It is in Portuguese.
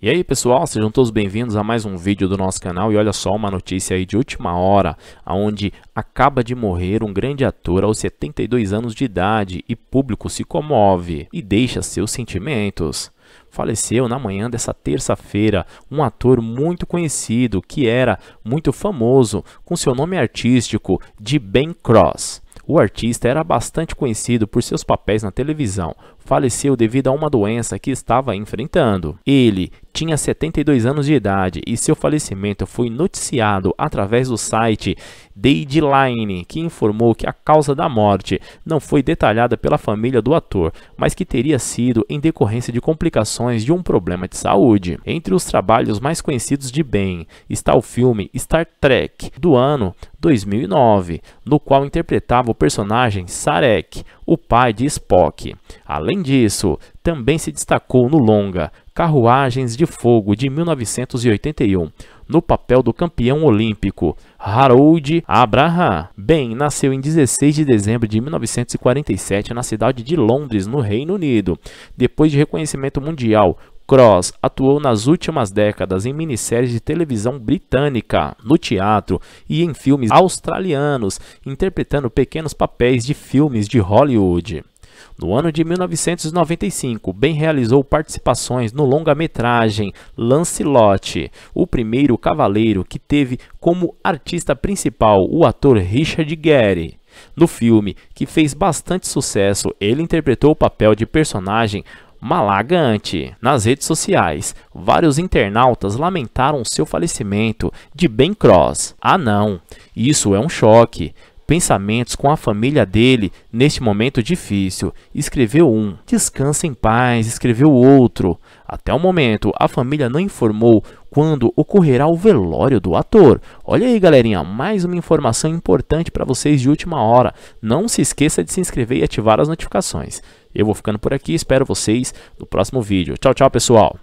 E aí pessoal, sejam todos bem-vindos a mais um vídeo do nosso canal e olha só uma notícia aí de última hora, aonde acaba de morrer um grande ator aos 72 anos de idade e público se comove e deixa seus sentimentos. Faleceu na manhã dessa terça-feira um ator muito conhecido que era muito famoso com seu nome artístico de Ben Cross. O artista era bastante conhecido por seus papéis na televisão. Faleceu devido a uma doença que estava enfrentando. Ele, tinha 72 anos de idade e seu falecimento foi noticiado através do site Dateline, que informou que a causa da morte não foi detalhada pela família do ator, mas que teria sido em decorrência de complicações de um problema de saúde. Entre os trabalhos mais conhecidos de Ben está o filme Star Trek, do ano 2009, no qual interpretava o personagem Sarek, o pai de Spock. Além disso, também se destacou no longa Carruagens de Fogo, de 1981, no papel do campeão olímpico Harold Abraham. Ben nasceu em 16 de dezembro de 1947 na cidade de Londres, no Reino Unido. Depois de reconhecimento mundial, Cross atuou nas últimas décadas em minisséries de televisão britânica, no teatro e em filmes australianos, interpretando pequenos papéis de filmes de Hollywood. No ano de 1995, Ben realizou participações no longa-metragem Lancelot, o primeiro cavaleiro que teve como artista principal o ator Richard Gere. No filme, que fez bastante sucesso, ele interpretou o papel de personagem Malagante. Nas redes sociais, vários internautas lamentaram seu falecimento de Ben Cross. Ah não, isso é um choque pensamentos com a família dele neste momento difícil. Escreveu um, descansa em paz, escreveu outro. Até o momento, a família não informou quando ocorrerá o velório do ator. Olha aí, galerinha, mais uma informação importante para vocês de última hora. Não se esqueça de se inscrever e ativar as notificações. Eu vou ficando por aqui, espero vocês no próximo vídeo. Tchau, tchau, pessoal!